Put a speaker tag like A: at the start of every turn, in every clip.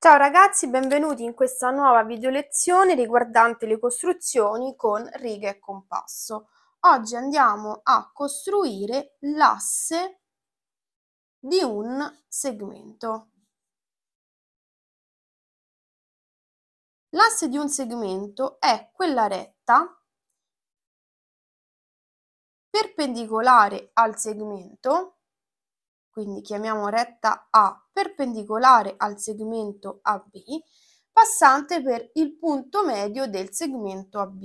A: Ciao ragazzi, benvenuti in questa nuova video lezione riguardante le costruzioni con riga e compasso. Oggi andiamo a
B: costruire l'asse di un segmento. L'asse di un segmento è quella retta
A: perpendicolare al segmento quindi chiamiamo retta A perpendicolare al segmento AB, passante per il punto medio del segmento AB.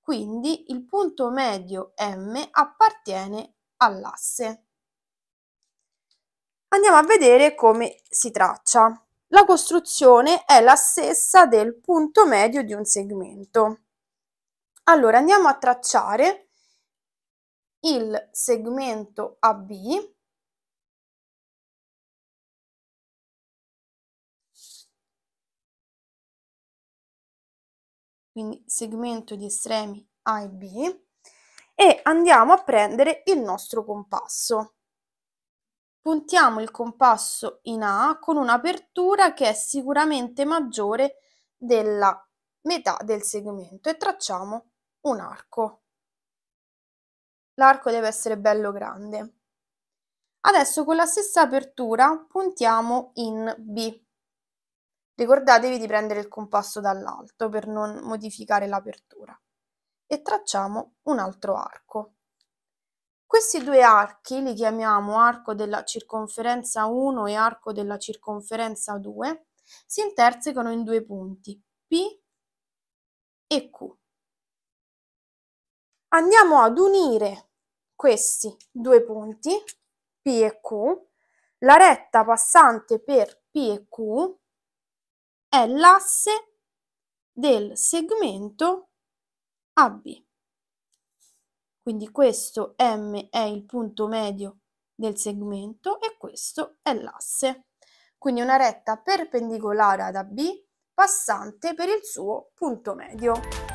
A: Quindi il punto medio M appartiene all'asse. Andiamo a vedere come si traccia. La costruzione è la stessa del punto medio di un
B: segmento. Allora andiamo a tracciare il segmento AB quindi segmento di estremi A e B, e andiamo a prendere
A: il nostro compasso. Puntiamo il compasso in A con un'apertura che è sicuramente maggiore della metà del segmento e tracciamo un arco. L'arco deve essere bello grande. Adesso con la stessa apertura puntiamo in B Ricordatevi di prendere il compasso dall'alto per non modificare l'apertura. E tracciamo un altro arco. Questi due archi li chiamiamo arco della circonferenza 1 e arco della circonferenza 2, si intersecano in due punti, P e Q. Andiamo ad unire questi due punti, P e Q, la retta passante per P e Q è l'asse del segmento AB. Quindi questo M è il punto medio del segmento e questo è l'asse. Quindi una retta perpendicolare ad AB passante per il suo punto medio.